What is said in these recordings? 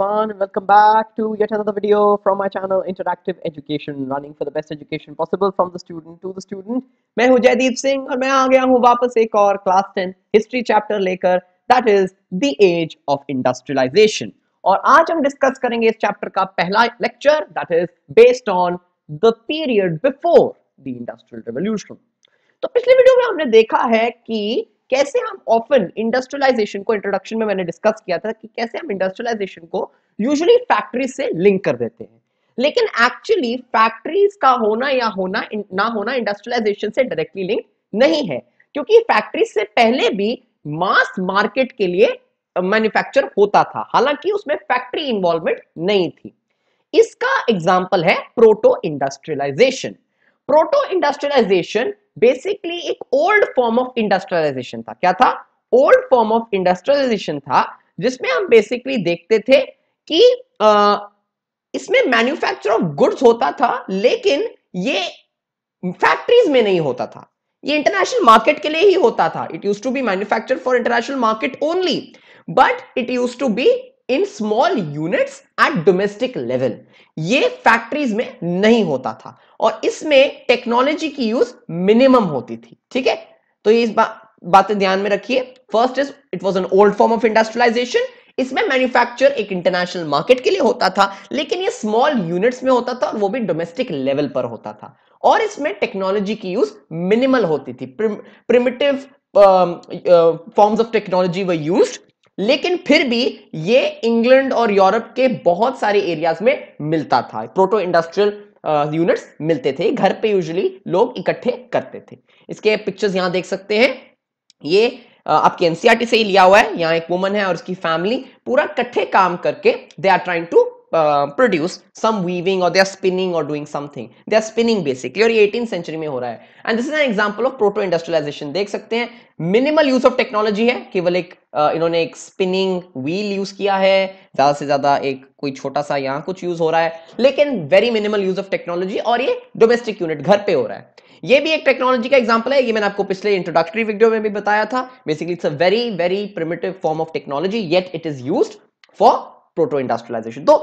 everyone welcome back to yet another video from my channel interactive education running for the best education possible from the student to the student main hu jaydeep singh aur main aa gaya hu wapas ek aur class 10 history chapter lekar that is the age of industrialization aur aaj hum discuss karenge is chapter ka pehla lecture that is based on the period before the industrial revolution to pichle video mein humne dekha hai ki कैसे हम often industrialisation को introduction में मैंने discuss किया था कि कैसे हम इंडस्ट्रियलाइजेशन को यूजुअली फैक्ट्री से लिंक कर देते हैं लेकिन एक्चुअली फैक्ट्रीज का होना या होना ना होना इंडस्ट्रियलाइजेशन से डायरेक्टली लिंक नहीं है क्योंकि फैक्ट्री से पहले भी मास मार्केट के लिए मैन्युफैक्चर होता था हालांकि उसमें फैक्ट्री इन्वॉल्वमेंट नहीं थी इसका एग्जाम्पल है proto industrialisation proto industrialisation basically एक ओल्ड फॉर्म ऑफ इंडस्ट्रियलाइजेशन था क्या था ओल्ड फॉर्म ऑफ इंडस्ट्रियलाइजेशन था जिसमें हम बेसिकली देखते थे कि आ, इसमें मैन्युफैक्चर ऑफ गुड्स होता था लेकिन ये फैक्ट्रीज में नहीं होता था ये इंटरनेशनल मार्केट के लिए ही होता था it use to be manufacture for international market only but it use to be in small units at domestic level ये फैक्ट्रीज में नहीं होता था और इसमें टेक्नोलॉजी की यूज मिनिमम होती थी ठीक है तो ये इस बा, बातें ध्यान में रखिए first is it was an old form of industrialisation इसमें मैन्युफैक्चर एक इंटरनेशनल मार्केट के लिए होता था लेकिन ये स्मॉल यूनिट्स में होता था और वो भी डोमेस्टिक लेवल पर होता था और इसमें टेक्नोलॉजी की यूज मिनिमल होती थी primitive forms of technology were used लेकिन फिर भी ये इंग्लैंड और यूरोप के बहुत सारे एरियाज में मिलता था प्रोटो इंडस्ट्रियल यूनिट्स मिलते थे घर पे यूजुअली लोग इकट्ठे करते थे इसके पिक्चर्स यहां देख सकते हैं ये आपके एनसीआरटी e से ही लिया हुआ है यहाँ एक वुमन है और उसकी फैमिली पूरा इकट्ठे काम करके they are trying to produce some weaving और दे आर स्पिनिंग और doing something they are spinning basically और ये एटीन सेंचुरी में हो रहा है and this is an example of proto industrialisation देख सकते हैं मिनिमल यूज ऑफ टेक्नोलॉजी है केवल एक uh, इन्होंने एक स्पिनिंग व्हील यूज किया है ज्यादा से ज्यादा एक कोई छोटा सा यहाँ कुछ यूज हो रहा है लेकिन very minimal use of technology और ये डोमेस्टिक यूनिट घर पे हो रहा है ये भी एक टेक्नोलॉजी का एग्जांपल है ये मैंने आपको पिछले इंट्रोडक्टरी वीडियो में भी बताया था basically it's a very very primitive form of technology yet it is used for proto industrialisation तो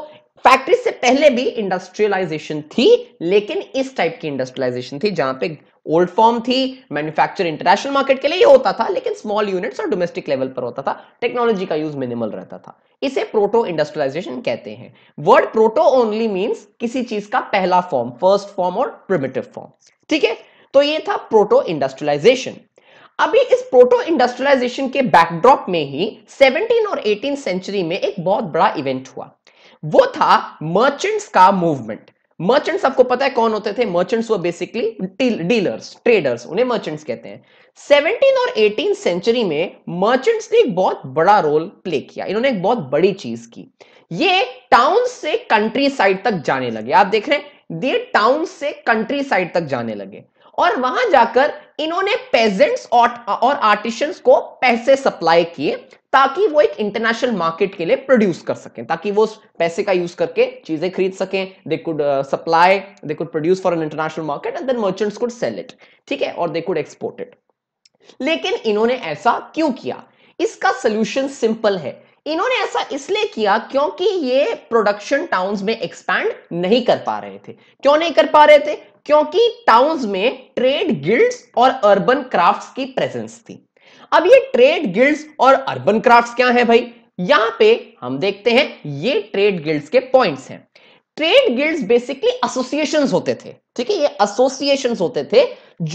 फैक्ट्री से पहले भी इंडस्ट्रियलाइजेशन थी लेकिन इस टाइप की इंडस्ट्रियलाइजेशन थी जहां पे ओल्ड फॉर्म थी मैन्युफैक्चर इंटरनेशनल मार्केट के लिए होता था लेकिन स्मॉल यूनिट्स और डोमेस्टिक लेवल पर होता था टेक्नोलॉजी का यूज मिनिमल रहता था इसे प्रोटो इंडस्ट्रियलाइजेशन कहते हैं वर्ड प्रोटो ओनली मीन्स किसी चीज का पहला फॉर्म फर्स्ट फॉर्म और प्रिमेटिव फॉर्म ठीक है तो ये था प्रोटो इंडस्ट्रियलाइजेशन अभी इस प्रोटो इंडस्ट्रियलाइजेशन के बैकड्रॉप में ही 17 और 18 सेंचुरी में एक बहुत बड़ा इवेंट हुआ वो था मर्चेंट्स का मूवमेंट मर्चेंट्स आपको पता है कौन होते थे मर्चेंट्स वो बेसिकली डीलर्स ट्रेडर्स उन्हें मर्चेंट्स कहते हैं 17 और 18 सेंचुरी में मर्चेंट्स ने एक बहुत बड़ा रोल प्ले किया इन्होंने एक बहुत बड़ी चीज की ये टाउन से कंट्री साइड तक जाने लगे आप देख रहे हैं ये टाउन से कंट्री साइड तक जाने लगे और वहां जाकर इन्होंने पेजेंट्स और, और आर्टिशंस को पैसे सप्लाई किए ताकि वो एक इंटरनेशनल मार्केट के लिए प्रोड्यूस कर सकें ताकि वो पैसे का यूज करके चीजें खरीद सकें they could supply they could produce for an international market and then merchants could sell it ठीक है और दे कुड एक्सपोर्ट इट लेकिन इन्होंने ऐसा क्यों किया इसका सोल्यूशन सिंपल है इन्होंने ऐसा इसलिए किया क्योंकि ये प्रोडक्शन टाउन्स में एक्सपैंड नहीं कर पा रहे थे क्यों नहीं कर पा रहे थे क्योंकि टाउन्स में ट्रेड गिल्ड्स और अर्बन क्राफ्ट्स की प्रेजेंस थी अब ये ट्रेड गिल्ड्स और अर्बन क्राफ्ट्स क्या है भाई यहां पे हम देखते हैं ये ट्रेड गिल्ड्स के पॉइंट्स हैं ट्रेड गिल्ड्स बेसिकली एसोसिएशन होते थे ठीक है ये एसोसिएशन होते थे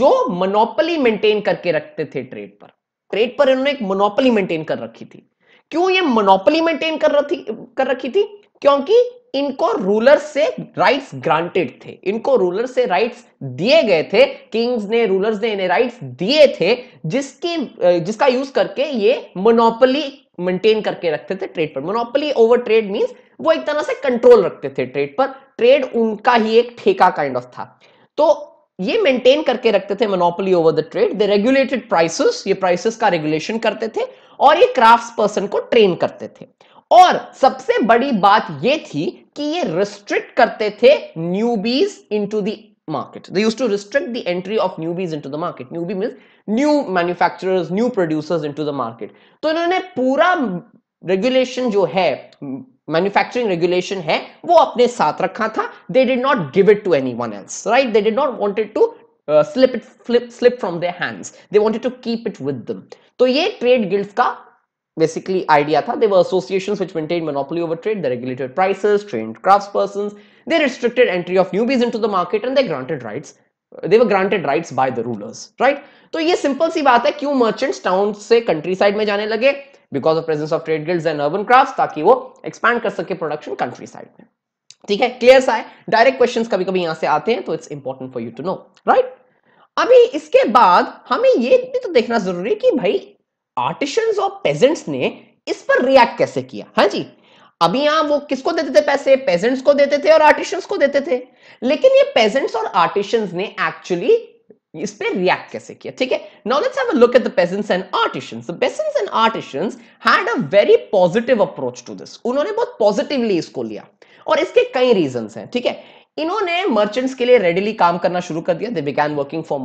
जो मोनोपली मेंटेन करके रखते थे ट्रेड पर ट्रेड पर इन्होंने एक मोनोपली मेंटेन कर रखी थी क्यों ये मोनोपली मेंटेन कर रखी कर रखी थी क्योंकि इनको रूलर से राइट्स ग्रांटेड थे इनको रूलर से राइट्स दिए गए थे किंग्स ने रूलर्स ने इन्हें राइट्स दिए थे जिसकी जिसका यूज करके ये मोनोपली मेंटेन करके रखते थे ट्रेड पर मोनोपली ओवर ट्रेड मींस वो एक तरह से कंट्रोल रखते थे ट्रेड पर ट्रेड उनका ही एक ठेका काइंड ऑफ था तो ये मेंटेन करके रखते थे monopoly over the trade they regulated prices ये प्राइसेस का रेगुलेशन करते थे और ये क्राफ्ट पर्सन को ट्रेन करते थे और सबसे बड़ी बात ये थी कि ये रिस्ट्रिक्ट करते थे newbies into the market they use to restrict the entry of newbies into the market newbie mean new manufacturers new producers into the market तो इन्होंने पूरा रेगुलेशन जो है मैन्युफैक्चरिंग रेगुलेशन है वो अपने साथ रखा था they did not give it to anyone else right they did not wanted to slip it flip slip from their hands they wanted to keep it with them तो ये trade guilds का basically idea tha they were associations which maintained monopoly over trade they regulated prices trained craftspersons they restricted entry of newbies into the market and they granted rights they were granted rights by the rulers right तो ये simple सी बात है क्यों merchants town से countryside में जाने लगे because of presence of trade guilds and urban crafts ताकि वो एक्सपैंड कर सके प्रोडक्शन कंट्री साइड में ठीक है क्लियर सा है डायरेक्ट क्वेश्चंस कभी कभी यहां से आते हैं तो it's important for you to know right अभी इसके बाद हमें ये भी तो देखना जरूरी है कि भाई आर्टिशन और पेजेंट्स ने इस पर रिएक्ट कैसे किया हाँ जी अभी यहां वो किसको देते थे पैसे पेजेंट्स को देते थे और आर्टिशंस को देते थे लेकिन ये पेजेंट्स और आर्टिशंस ने एक्चुअली इस पे रिएक्ट कैसे किया ठीक है now let's have a look at the peasants and artisans the peasants and artisans had a very positive approach to this उन्होंने बहुत पॉजिटिवली इसको लिया और इसके कई रीजंस हैं ठीक है इन्होंने मर्चेंट्स के लिए रेडिली काम करना शुरू कर दिया they began working for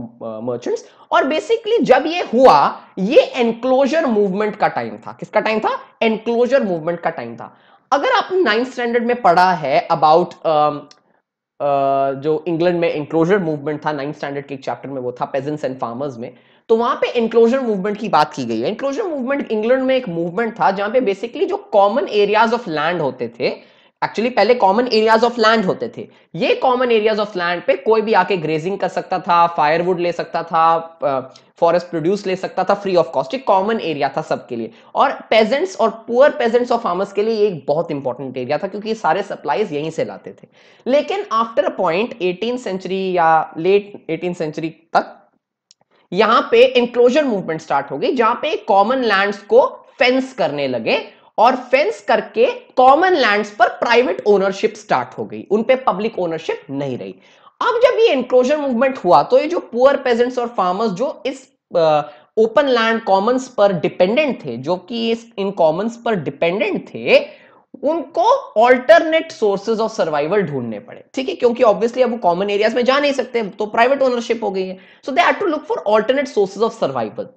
merchants और बेसिकली जब ये हुआ ये एनक्लोजर मूवमेंट का टाइम था किसका टाइम था एनक्लोजर मूवमेंट का टाइम था अगर आपने नाइन्थ स्टैंडर्ड में पढ़ा है अबाउट um, uh, जो इंग्लैंड में इंक्लोजर मूवमेंट था नाइन्थ स्टैंडर्ड के चैप्टर में वो था पेजेंट्स एंड फार्मर्स में तो वहां पे इंक्लोजर मूवमेंट की बात की गई है इंक्लोजर मूवमेंट इंग्लैंड में एक मूवमेंट था जहां पे बेसिकली जो कॉमन एरियाज ऑफ लैंड होते थे एक्चुअली पहले कॉमन एरियाज ऑफ लैंड होते थे ये कॉमन एरियाज ऑफ लैंड पे कोई भी आके ग्रेजिंग कर सकता था फायरवुड ले सकता था फॉरेस्ट प्रोड्यूस ले सकता था फ्री ऑफ कॉस्ट एक कॉमन एरिया था सबके लिए और पेजेंट्स और पुअर पेजेंट्स ऑफ फार्मर्स के लिए एक बहुत इंपॉर्टेंट एरिया था क्योंकि सारे सप्लाईज यहीं से लाते थे लेकिन after a point eighteen century या लेट एटीन सेंचुरी तक यहाँ पे इंक्लोजर मूवमेंट स्टार्ट हो गई जहां पे कॉमन लैंड्स को फेंस करने लगे और फेंस करके कॉमन लैंड्स पर प्राइवेट ओनरशिप स्टार्ट हो गई उनपे पब्लिक ओनरशिप नहीं रही अब जब ये इंक्लोजर मूवमेंट हुआ तो ये जो पुअर पेजेंट्स और फार्मर्स जो इस ओपन लैंड कॉमन्स पर डिपेंडेंट थे जो कि इस इन कॉमन्स पर डिपेंडेंट थे उनको ऑल्टरनेट सोर्सेज ऑफ सर्वाइवल ढूंढने पड़े ठीक है क्योंकि ऑब्वियसली अब वो कॉमन एरियाज में जा नहीं सकते तो प्राइवेट ओनरशिप हो गई है so they had to look for alternate sources of survival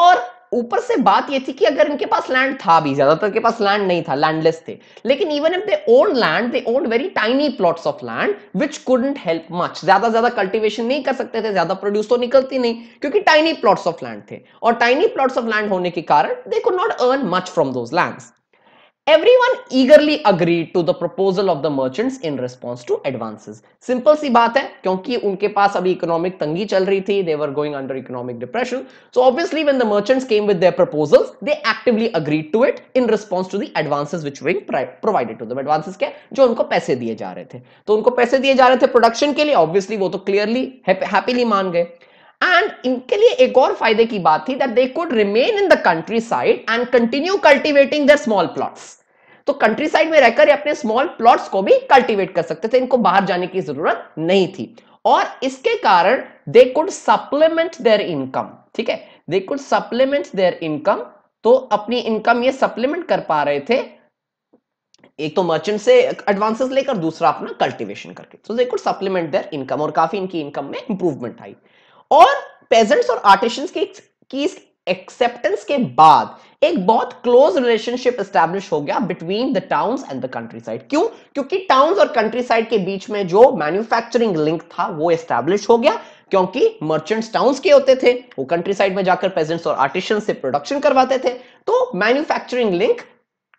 और ऊपर से बात ये थी कि अगर इनके पास लैंड था भी ज्यादातर के पास लैंड नहीं था लैंडलेस थे लेकिन even if they own land they own very tiny plots of land which couldn't help much ज्यादा ज्यादा कल्टीवेशन नहीं कर सकते थे ज्यादा प्रोड्यूस तो निकलती नहीं क्योंकि टाइनी प्लॉट्स ऑफ लैंड थे और टाइनी प्लॉट्स ऑफ लैंड होने के कारण they could not earn much from those lands everyone eagerly agreed to the proposal of the merchants in response to advances simple सी बात है क्योंकि उनके पास अभी इकोनॉमिक तंगी चल रही थी they were going under economic depression so obviously when the merchants came with their proposals they actively agreed to it in response to the advances which were provided to them advances क्या जो उनको पैसे दिए जा रहे थे तो उनको पैसे दिए जा रहे थे प्रोडक्शन के लिए ऑब्वियसली वो तो क्लियरली हैप्पीली मान गए एंड इनके लिए एक और फायदे की बात थी that they could remain in the countryside and continue cultivating their small plots तो कंट्री साइड में रहकर अपने स्मॉल प्लॉट्स को भी कल्टीवेट कर सकते थे इनको बाहर जाने की जरूरत नहीं थी और इसके कारण they could supplement their income ठीक है they could supplement their income तो अपनी इनकम ये सप्लीमेंट कर पा रहे थे एक तो मर्चेंट से एडवांसेस लेकर दूसरा अपना कल्टीवेशन करके तो they could supplement their income और काफी इनकी इनकम में इंप्रूवमेंट आई और पेजेंट्स और आर्टिशंस की, की एक्सेप्टेंस के बाद एक बहुत क्लोज रिलेशनशिप स्टैब्लिश हो गया between the towns and the countryside क्यों क्योंकि टाउन्स और कंट्री साइड के बीच में जो मैन्युफैक्चरिंग लिंक था वो एस्टैब्लिश हो गया क्योंकि मर्चेंट्स टाउन्स के होते थे वो कंट्री साइड में जाकर पेजेंट्स और आर्टिशन से प्रोडक्शन करवाते थे तो मैन्युफैक्चरिंग लिंक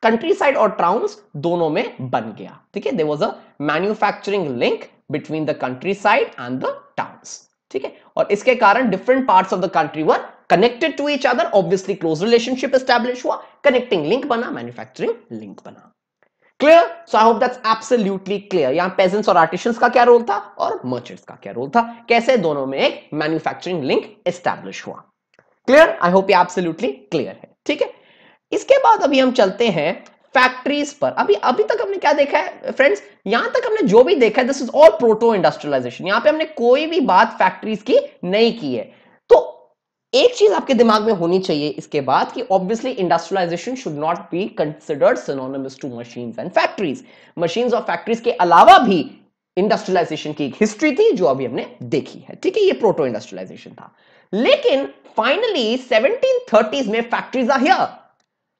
कंट्री साइड और टाउन्स दोनों में बन गया ठीक है they was a manufacturing link between the countryside and the towns ठीक है और इसके कारण different parts of the country were connected to each other obviously close relationship establish हुआ कनेक्टिंग लिंक बना मैन्युफैक्चरिंग लिंक बना clear so I hope that's absolutely clear यहां peasants और आर्टिशंस का क्या रोल था और मर्चेंट्स का क्या रोल था कैसे दोनों में एक मैन्युफैक्चरिंग लिंक एस्टेब्लिश हुआ क्लियर आई होप ये एब्सोल्युटली क्लियर है ठीक है इसके बाद अभी हम चलते हैं फैक्ट्रीज पर अभी अभी तक हमने क्या देखा है फ्रेंड्स यहां तक हमने जो भी देखा है this is all proto industrialization यहां पे हमने कोई भी बात फैक्ट्रीज की नहीं की है एक चीज आपके दिमाग में होनी चाहिए इसके बाद कि obviously industrialization should not be considered synonymous to machines and factories machines और फैक्ट्रीज के अलावा भी इंडस्ट्रियलाइजेशन की एक हिस्ट्री थी जो अभी हमने देखी है ठीक है ये प्रोटो इंडस्ट्रियलाइजेशन था लेकिन फाइनली सेवनटीन में factories are here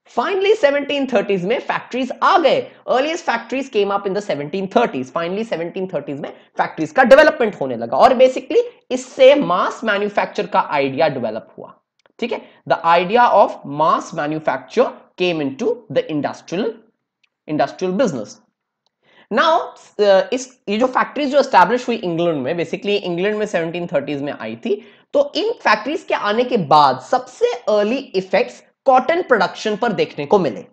Finally, 1730s में फैक्ट्रीज आ गए earliest factories came up in the 1730s. Finally 1730s में फैक्ट्रीज का डेवलपमेंट होने लगा और बेसिकली इससे मास मैन्युफैक्चर का आइडिया डेवलप हुआ ठीक है the idea of mass manufacture came into the industrial industrial business now इस ये जो फैक्ट्रीज जो स्टैब्लिश हुई इंग्लैंड में बेसिकली इंग्लैंड में 1730s में आई थी तो इन फैक्ट्रीज के आने के बाद सबसे अर्ली इफेक्ट्स कॉटन प्रोडक्शन पर देखने को मिले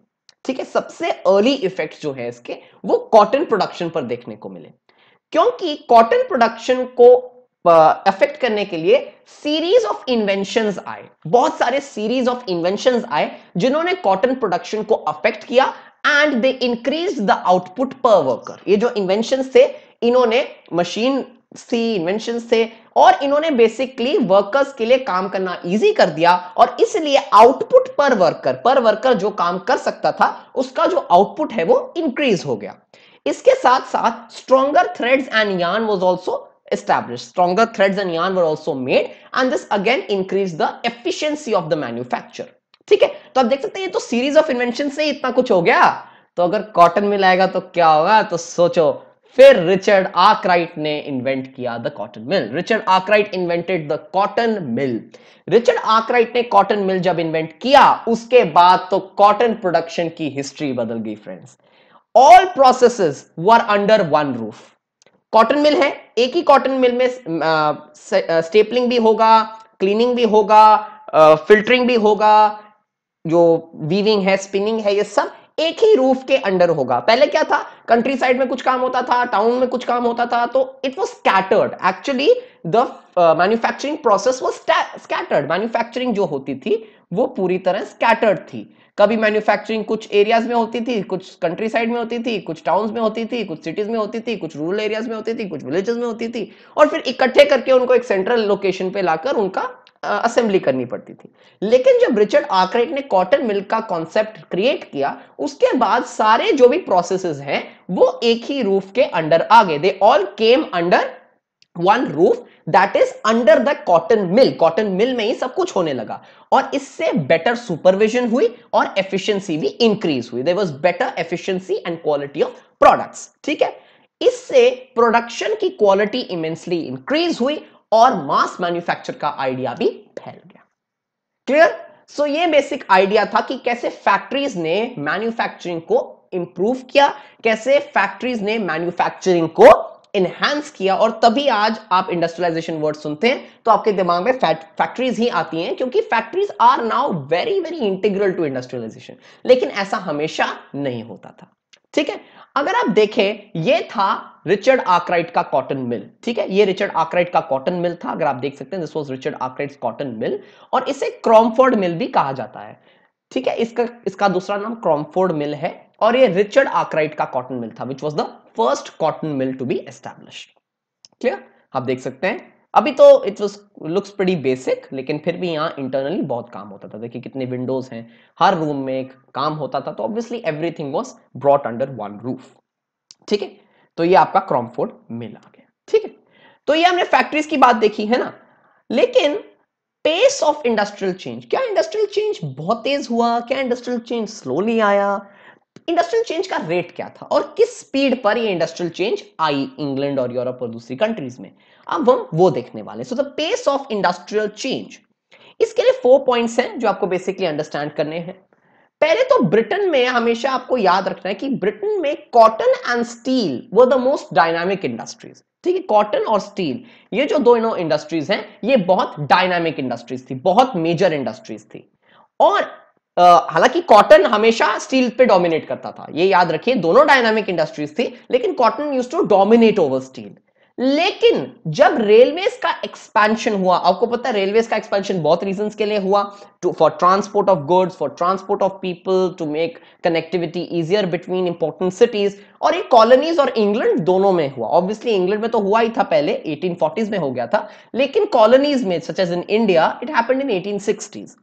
ठीक है सबसे अर्ली इफेक्ट जो है इसके वो कॉटन प्रोडक्शन पर देखने को मिले क्योंकि कॉटन प्रोडक्शन को अफेक्ट करने के लिए सीरीज ऑफ इन्वेंशन आए बहुत सारे सीरीज ऑफ इन्वेंशन आए जिन्होंने कॉटन प्रोडक्शन को अफेक्ट किया and they increase the output per worker ये जो इन्वेंशन थे इन्होंने मशीन सी इन्वेंशन से और इन्होंने बेसिकली वर्कर्स के लिए काम करना इजी कर दिया और इसलिए आउटपुट पर वर्कर पर वर्कर जो काम कर सकता था उसका जो आउटपुट है वो इंक्रीज हो गया इसके साथ साथ stronger thread and yarn was also established stronger threads and yarn were also made and this again increased the efficiency of the manufacture theek hai to aap dekh sakte hain ye to series of inventions se itna kuch ho gaya to agar cotton mill aayega to kya hoga to socho फिर Richard Arkwright ने invent किया the cotton mill Richard Arkwright invented the cotton mill Richard Arkwright ने cotton मिल जब invent किया उसके बाद तो cotton production की हिस्ट्री बदल गई friends all process were under one roof cotton mill है एक ही कॉटन मिल में स्टेपलिंग uh, uh भी होगा क्लीनिंग भी होगा फिल्टरिंग uh, भी होगा जो वीविंग है स्पिनिंग है ये सब एक ही रूफ के अंडर होगा पहले क्या था कंट्री साइड में कुछ काम होता था टाउन में कुछ काम होता था तो it was scattered actually the manufacturing process was scattered manufacturing जो होती थी वो पूरी तरह स्कैटर्ड थी कभी मैन्युफैक्चरिंग कुछ एरियाज में होती थी कुछ कंट्री साइड में होती थी कुछ टाउन्स में होती थी कुछ सिटीज में होती थी कुछ रूरल एरियाज में होती थी कुछ विलेजेस में होती थी और फिर इकट्ठे करके उनको एक सेंट्रल लोकेशन पे लाकर उनका असेंबली करनी पड़ती थी लेकिन जब रिचर्ड आर्कराइट ने कॉटन मिल का कॉन्सेप्ट क्रिएट किया उसके बाद सारे जो भी प्रोसेसेस हैं वो एक ही रूफ के अंडर आ गए they all came under one roof that is under the cotton mill cotton mill में ही सब कुछ होने लगा और इससे बेटर सुपरविजन हुई और एफिशिएंसी भी इंक्रीज हुई there was better efficiency and quality of products ठीक है इससे प्रोडक्शन की क्वालिटी इमेंसली इंक्रीज हुई और मास मैन्युफैक्चर का आइडिया भी फैल गया क्लियर सो so, ये बेसिक आइडिया था कि कैसे फैक्ट्रीज ने मैन्युफैक्चरिंग को इंप्रूव किया कैसे फैक्ट्रीज ने मैन्युफैक्चरिंग को इनहस किया और तभी आज आप इंडस्ट्रियलाइजेशन वर्ड सुनते हैं तो आपके दिमाग में फैक्ट्रीज ही आती हैं क्योंकि factories are now very very integral to industrialization लेकिन ऐसा हमेशा नहीं होता था ठीक है अगर आप देखें ये था रिचर्ड आक्राइट का कॉटन मिल ठीक है ये रिचर्ड आक्राइट का कॉटन मिल था अगर आप देख सकते हैं this was Richard Arkwright cotton mill और इसे क्रॉमफोर्ड मिल भी कहा जाता है ठीक है इसका इसका दूसरा नाम क्रॉमफोर्ड मिल है और ये रिचर्ड आक्राइट का कॉटन मिल था which was the first cotton mill to be establish clear आप देख सकते हैं अभी तो it was looks pretty basic लेकिन फिर भी यहाँ इंटरनली बहुत काम होता था देखिए कितने विंडोज हैं हर रूम में एक काम होता था तो obviously everything was brought under one roof ठीक है तो ये आपका क्रॉमफोर्ड मिल आ गया ठीक है तो ये हमने फैक्ट्रीज की बात देखी है ना लेकिन पेस ऑफ इंडस्ट्रियल चेंज क्या इंडस्ट्रियल चेंज बहुत तेज हुआ क्या इंडस्ट्रियल चेंज स्लोली आया इंडस्ट्रियल चेंज का रेट क्या था और किस स्पीड पर ये इंडस्ट्रियल चेंज आई इंग्लैंड और यूरोप और दूसरी कंट्रीज में अब हम वो देखने वाले so the pace of industrial change इसके लिए फोर पॉइंट्स हैं जो आपको बेसिकली अंडरस्टैंड करने हैं पहले तो ब्रिटेन में हमेशा आपको याद रखना है कि ब्रिटेन में कॉटन एंड स्टील वो द मोस्ट डायनामिक इंडस्ट्रीज ठीक है कॉटन और स्टील ये जो दोनों इंडस्ट्रीज हैं ये बहुत डायनामिक इंडस्ट्रीज थी बहुत मेजर इंडस्ट्रीज थी और हालांकि कॉटन हमेशा स्टील पे डोमिनेट करता था ये याद रखिए दोनों डायनामिक इंडस्ट्रीज थी लेकिन cotton use to dominate over steel लेकिन जब रेलवेज का एक्सपेंशन हुआ आपको पता है रेलवेज का एक्सपेंशन बहुत रीजंस के लिए हुआ two for transport of goods for transport of people to make connectivity easier between important cities और ये कॉलोनीज और इंग्लैंड दोनों में हुआ ऑब्वियसली इंग्लैंड में तो हुआ ही था पहले 1840s में हो गया था लेकिन कॉलोनीज में such as in India it happened in 1860s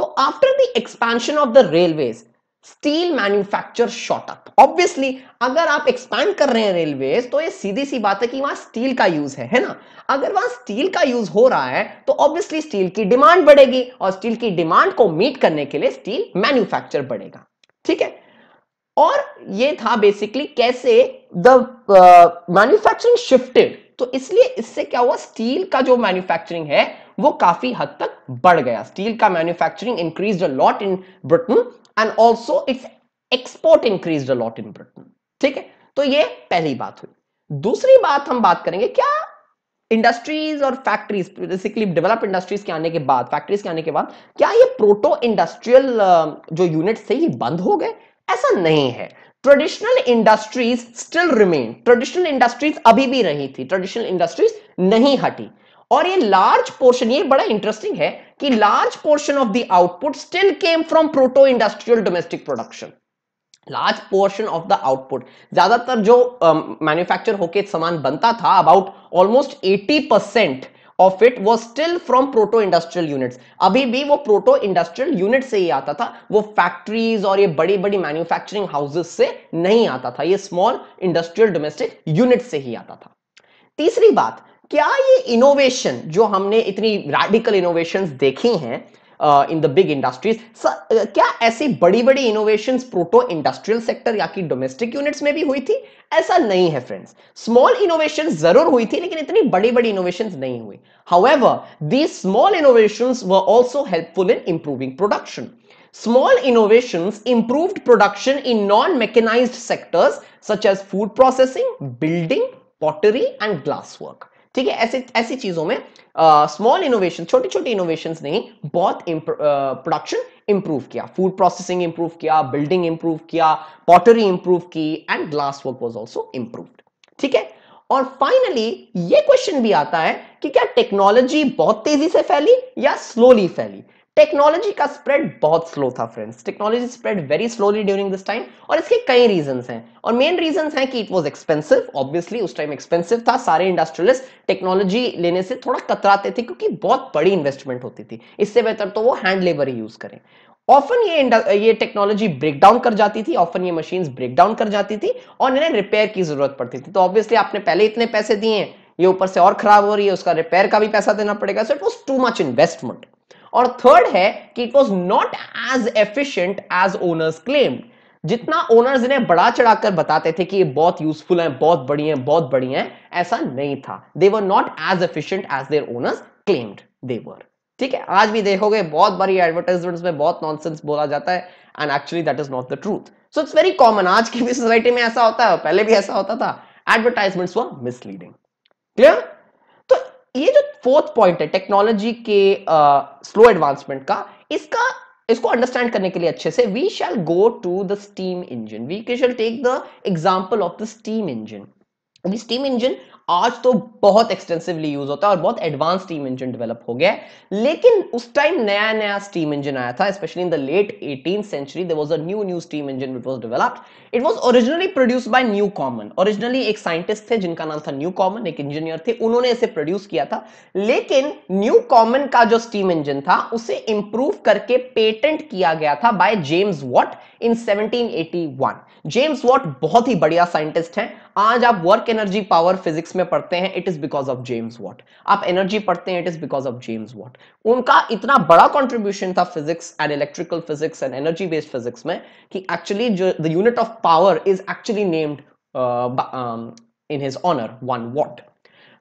तो after the expansion of the railways, steel manufacture up obviously अगर आप एक्सपैंड कर रहे हैं रेलवे तो ये सीधी सी बात है कि वहां स्टील का यूज है है ना अगर वहां स्टील का यूज हो रहा है तो ऑब्वियसली स्टील की डिमांड बढ़ेगी और स्टील की डिमांड को मीट करने के लिए स्टील मैन्युफैक्चर बढ़ेगा ठीक है और ये था बेसिकली कैसे द मैन्युफैक्चरिंग शिफ्टेड तो इसलिए इससे क्या हुआ स्टील का जो मैन्युफैक्चरिंग है वो काफी हद तक बढ़ गया स्टील का manufacturing increase a lot in Britain and also its export increase a lot in Britain ठीक है तो ये पहली बात हुई दूसरी बात हम बात करेंगे क्या इंडस्ट्रीज और फैक्ट्रीज बेसिकली डेवलप इंडस्ट्रीज के आने के बाद फैक्ट्रीज के आने के बाद क्या ये प्रोटो इंडस्ट्रियल जो यूनिट थे ये बंद हो गए ऐसा नहीं है traditional industries still remain traditional industries अभी भी रही थी ट्रेडिशनल इंडस्ट्रीज नहीं हटी और ये लार्ज पोर्शन ये बड़ा इंटरेस्टिंग है कि large portion of the output still came from proto industrial domestic production large portion of the output ज्यादातर जो मैन्युफैक्चर um, होके सामान बनता था about almost 80 percent of it was still from proto industrial units अभी भी वो प्रोटो इंडस्ट्रियल यूनिट से ही आता था वो फैक्ट्रीज और ये बड़ी बड़ी मैन्युफैक्चरिंग हाउसेस से नहीं आता था ये स्मॉल इंडस्ट्रियल डोमेस्टिक यूनिट से ही आता था तीसरी बात क्या ये इनोवेशन जो हमने इतनी रेडिकल इनोवेशन देखी हैं इन द बिग इंडस्ट्रीज क्या ऐसी बड़ी बड़ी इनोवेशन प्रोटो इंडस्ट्रियल सेक्टर या कि डोमेस्टिक यूनिट्स में भी हुई थी ऐसा नहीं है फ्रेंड्स स्मॉल इनोवेशन जरूर हुई थी लेकिन इतनी बड़ी बड़ी इनोवेशन नहीं हुई however these small innovation were also helpful in improving production Small innovations improved production in non-mechanized sectors such as food processing, building, pottery and glasswork. ठीक है ऐसे ऐसी चीजों में स्मॉल इनोवेशन छोटी छोटी इनोवेशन ने बहुत प्रोडक्शन इंप्रूव किया फूड प्रोसेसिंग इंप्रूव किया बिल्डिंग इंप्रूव किया पॉटरी इंप्रूव की and glass work was also improve ठीक है और फाइनली ये क्वेश्चन भी आता है कि क्या टेक्नोलॉजी बहुत तेजी से फैली या स्लोली फैली टेक्नोलॉजी का स्प्रेड बहुत स्लो था friends technology spread very slowly during this time और इसके कई रीजन हैं और मेन रीजन हैं कि इट वाज एक्सपेंसिव ऑब्वियसली उस टाइम एक्सपेंसिव था सारे इंडस्ट्रियलिस्ट टेक्नोलॉजी लेने से थोड़ा कतराते थे क्योंकि बहुत बड़ी इन्वेस्टमेंट होती थी इससे बेहतर तो वो हैंड लेबर ही यूज करें ऑफन ये ये टेक्नोलॉजी ब्रेक डाउन कर जाती थी ऑफन ये मशीन ब्रेक डाउन कर जाती थी और इन्हें रिपेयर की जरूरत पड़ती थी तो ऑब्वियसली आपने पहले इतने पैसे दिए ये ऊपर से और खराब हो रही है उसका रिपेयर का भी पैसा देना पड़ेगा so it was too much investment और थर्ड है कि it was not as efficient as owners claimed जितना ओनर्स इन्हें बड़ा चढ़ाकर बताते थे कि ये बहुत यूजफुल हैं बहुत बड़ी हैं बहुत बड़ी हैं ऐसा नहीं था they were not as efficient as their owners claimed they were ठीक है आज भी देखोगे बहुत बड़ी एडवर्टाइजमेंट में बहुत नॉनसेंस बोला जाता है and actually that is not the truth so it's very common आज की भी सोसाइटी में ऐसा होता है पहले भी ऐसा होता था एडवर्टाइजमेंट्स वर मिसलीडिंग क्लियर तो ये जो फोर्थ पॉइंट है टेक्नोलॉजी के स्लो uh, एडवांसमेंट का इसका इसको अंडरस्टैंड करने के लिए अच्छे से we shall go to the steam engine we के shall take the example of the steam engine अभी स्टीम इंजन आज तो बहुत एक्सटेंसिवली यूज होता है और बहुत एडवांस स्टीम इंजन डेवलप हो गया है लेकिन उस टाइम नया नया स्टीम इंजन आया था specially in the late eighteen century there was a new new steam engine which was developed it was originally produce by Newcomen originally एक साइंटिस्ट थे जिनका नाम था न्यू कॉमन एक इंजीनियर थे उन्होंने इसे प्रोड्यूस किया था लेकिन न्यू कॉमन का जो स्टीम इंजन था उसे इंप्रूव करके पेटेंट किया गया था by James Watt in 1781 James Watt बहुत ही बढ़िया साइंटिस्ट हैं आज आप वर्क एनर्जी पावर फिजिक्स में पढ़ते हैं it is because of James Watt आप एनर्जी पढ़ते हैं it is because of James Watt उनका इतना बड़ा कंट्रीब्यूशन था physics and electrical physics and energy based physics में कि एक्चुअली जो the unit of power is actually named in his honour one watt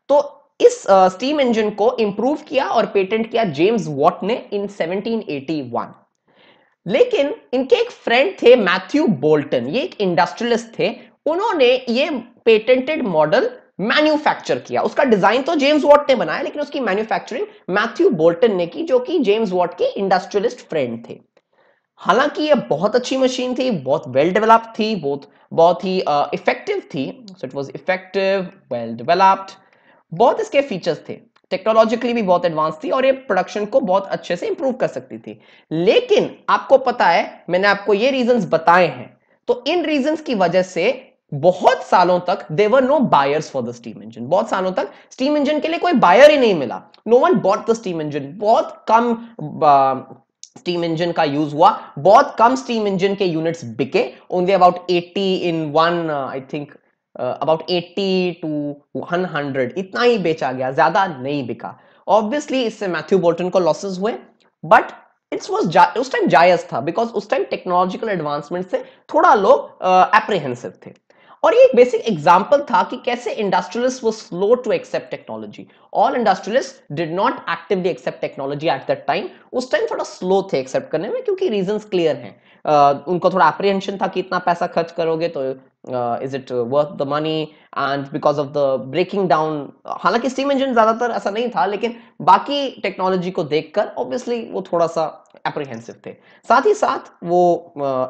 तो इस स्टीम uh, इंजन को इंप्रूव किया और पेटेंट किया जेम्स वॉट ने इन 1781 लेकिन इनके एक फ्रेंड थे मैथ्यू बोल्टन ये एक इंडस्ट्रियलिस्ट थे उन्होंने ये पेटेंटेड मॉडल मैन्युफैक्चर किया उसका डिजाइन तो जेम्स वॉट ने बनाया लेकिन उसकी मैन्युफैक्चरिंग मैथ्यू बोल्टन ने की जो कि जेम्स वॉट के इंडस्ट्रियलिस्ट फ्रेंड थे हालांकि ये बहुत अच्छी मशीन थी बहुत वेल डेवलप्ड थी बहुत बहुत ही इफेक्टिव थी so it was effective well developed बहुत इसके फीचर्स थे टेक्नोलॉजिकली भी बहुत एडवांस थी और ये प्रोडक्शन को बहुत अच्छे से इंप्रूव कर सकती थी लेकिन आपको पता है मैंने आपको ये रीजंस बताए हैं तो इन रीजंस की वजह से बहुत सालों तक there were no buyers for the steam engine बहुत सालों तक स्टीम इंजन के लिए कोई बायर ही नहीं मिला no one bought the steam engine बहुत कम स्टीम uh, इंजन का यूज हुआ बहुत कम स्टीम इंजन के यूनिट्स बिके only about 80 in one I think about 80 to 100 इतना ही बेचा गया ज्यादा नहीं बिका ऑब्वियसली इससे मैथ्यू बोल्टन को लॉसेस हुए बट इट्स वॉज उस टाइम जायज था बिकॉज उस टाइम टेक्नोलॉजिकल एडवांसमेंट से थोड़ा लोग अप्रिहेंसिव uh, थे और ये एक बेसिक एग्जाम्पल था कि कैसे इंडस्ट्रियलिस्ट वो slow to accept technology all industrialist did not actively accept technology at that time उस टाइम थोड़ा स्लो थे एक्सेप्ट करने में क्योंकि रीजन क्लियर हैं उनको थोड़ा अप्रिहेंशन था कि इतना पैसा खर्च करोगे तो is it worth the money and because of the breaking down हालांकि स्टीम इंजन ज्यादातर ऐसा नहीं था लेकिन बाकी टेक्नोलॉजी को देखकर ऑब्वियसली वो थोड़ा सा अप्रिहेंसिव थे साथ ही साथ वो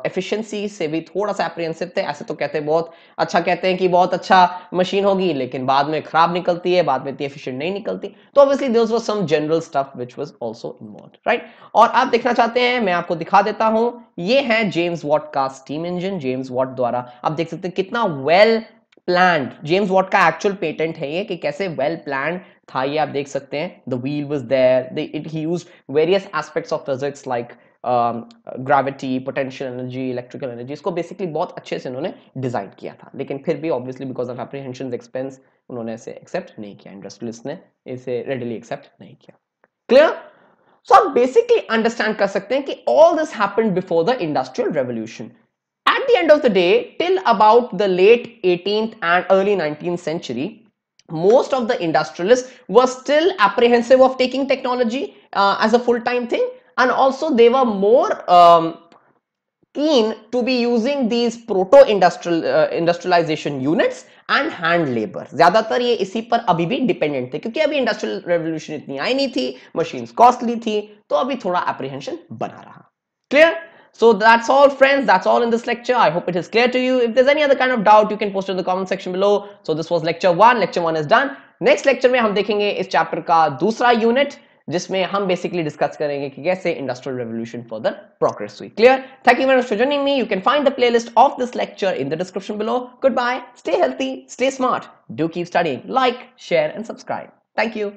एफिशिएंसी uh, से भी थोड़ा सा अप्रिहेंसिव थे ऐसे तो कहते बहुत अच्छा कहते हैं कि बहुत अच्छा मशीन होगी लेकिन बाद में खराब निकलती है बाद में इतनी एफिशिएंट नहीं निकलती तो obviously this was some general stuff which was also involved right और आप देखना चाहते हैं मैं आपको दिखा देता हूं ये है जेम्स वॉट का स्टीम इंजन जेम्स वॉट द्वारा आप देख सकते हैं कितना वेल प्लान जेम्स वॉट का एक्चुअल पेटेंट है ये कि कैसे वेल प्लान था ये आप देख सकते हैं the wheel was there it ही use various aspects of physics like gravity potential energy electrical energy इसको बेसिकली बहुत अच्छे से उन्होंने डिजाइन किया था लेकिन फिर भी obviously because of apprehension expense उन्होंने इसे एक्सेप्ट नहीं किया इंडस्ट्रियलिस्ट ने इसे रेडिली एक्सेप्ट नहीं किया क्लियर so, आप understand अंडरस्टैंड कर सकते हैं कि all this happened before the at the end of the day till about the late 18th and early 19th century most of the industrialists were still apprehensive of taking technology uh, as a full-time thing and also they were more um, keen to be using these proto industrial uh, industrialization units and hand labour ज्यादातर ये इसी पर अभी भी dependent थे क्योंकि अभी industrial revolution इतनी आई नहीं थी machines costly थी तो अभी थोड़ा apprehension बना रहा clear So that's all friends. That's all in this lecture. I hope it is clear to you. If there's any other kind of doubt, you can post it in the comment section below. So this was lecture 1 Lecture 1 is done. Next lecture में हम देखेंगे इस chapter का दूसरा unit जिसमें हम basically discuss करेंगे कि कैसे इंडस्ट्रियल रेवोल्यूशन फर्दर प्रोग्रेस हुई clear thank you very much for joining me you can find the playlist of this lecture in the description below good bye stay healthy stay smart do keep studying like share and subscribe thank you